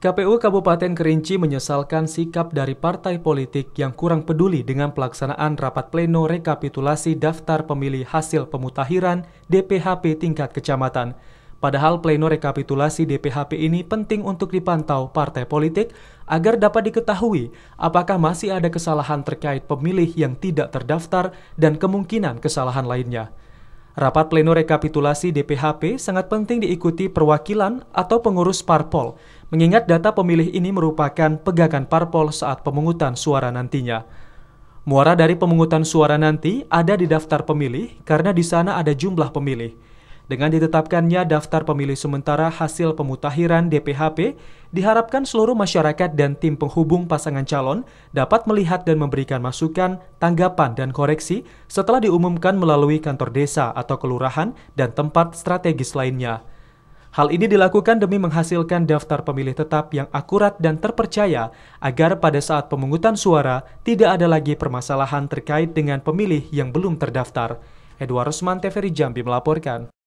KPU Kabupaten Kerinci menyesalkan sikap dari partai politik yang kurang peduli dengan pelaksanaan rapat pleno rekapitulasi daftar pemilih hasil pemutahiran DPHP tingkat kecamatan. Padahal pleno rekapitulasi DPHP ini penting untuk dipantau partai politik agar dapat diketahui apakah masih ada kesalahan terkait pemilih yang tidak terdaftar dan kemungkinan kesalahan lainnya. Rapat pleno rekapitulasi DPHP sangat penting diikuti perwakilan atau pengurus parpol, mengingat data pemilih ini merupakan pegangan parpol saat pemungutan suara nantinya. Muara dari pemungutan suara nanti ada di daftar pemilih karena di sana ada jumlah pemilih. Dengan ditetapkannya daftar pemilih sementara hasil pemutahiran DPHP, Diharapkan seluruh masyarakat dan tim penghubung pasangan calon dapat melihat dan memberikan masukan, tanggapan, dan koreksi setelah diumumkan melalui kantor desa atau kelurahan dan tempat strategis lainnya. Hal ini dilakukan demi menghasilkan daftar pemilih tetap yang akurat dan terpercaya agar pada saat pemungutan suara tidak ada lagi permasalahan terkait dengan pemilih yang belum terdaftar. Edward Rosman, TVRI Jambi melaporkan.